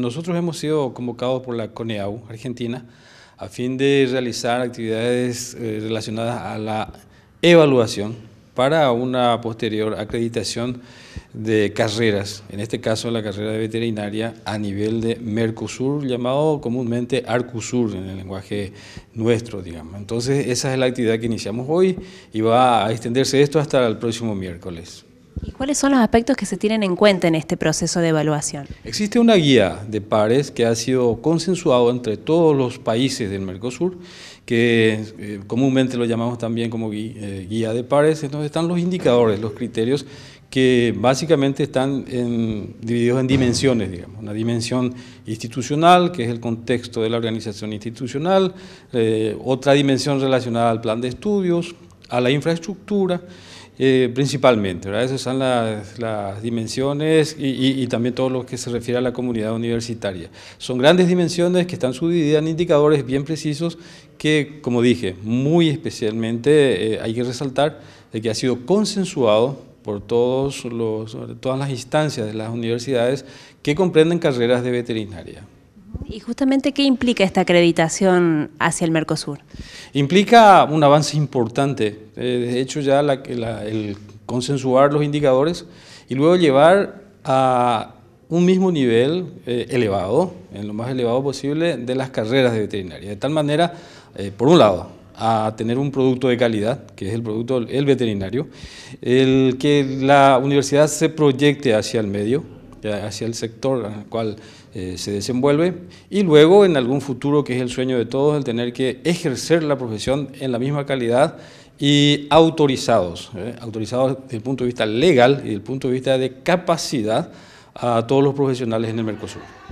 Nosotros hemos sido convocados por la CONEAU Argentina a fin de realizar actividades eh, relacionadas a la evaluación para una posterior acreditación de carreras, en este caso la carrera de veterinaria a nivel de Mercosur, llamado comúnmente Arcosur en el lenguaje nuestro, digamos. Entonces esa es la actividad que iniciamos hoy y va a extenderse esto hasta el próximo miércoles. ¿Y cuáles son los aspectos que se tienen en cuenta en este proceso de evaluación? Existe una guía de pares que ha sido consensuado entre todos los países del Mercosur, que eh, comúnmente lo llamamos también como eh, guía, de pares. Entonces están los indicadores, los criterios que básicamente están divididos en dimensiones, digamos, una dimensión institucional, que es el contexto de la organización institucional, eh, otra dimensión relacionada al plan de estudios, a la infraestructura, eh, principalmente, ¿verdad? Esas son las, dimensiones y, también todo lo que se refiere a la comunidad universitaria. Son grandes dimensiones que están subdivididas en indicadores bien precisos que, como dije, muy especialmente eh, hay que resaltar de que ha sido consensuado por todos los, todas las instancias de las universidades que comprenden carreras de veterinaria. ¿Y justamente qué implica esta acreditación hacia el Mercosur? Implica un avance importante eh, de hecho ya el consensuar los indicadores y luego llevar a un mismo nivel eh, elevado, en lo más elevado posible, de las carreras de veterinaria. De tal manera, eh, por un lado, a tener un producto de calidad, que es el producto, el veterinario, el que la universidad se proyecte hacia el medio, hacia el sector al cual se desenvuelve, y luego en algún futuro, que es el sueño de todos, el tener que ejercer la profesión en la misma calidad y autorizados, ¿eh? autorizados desde el punto de vista legal y desde el punto de vista de capacidad a todos los profesionales en el Mercosur.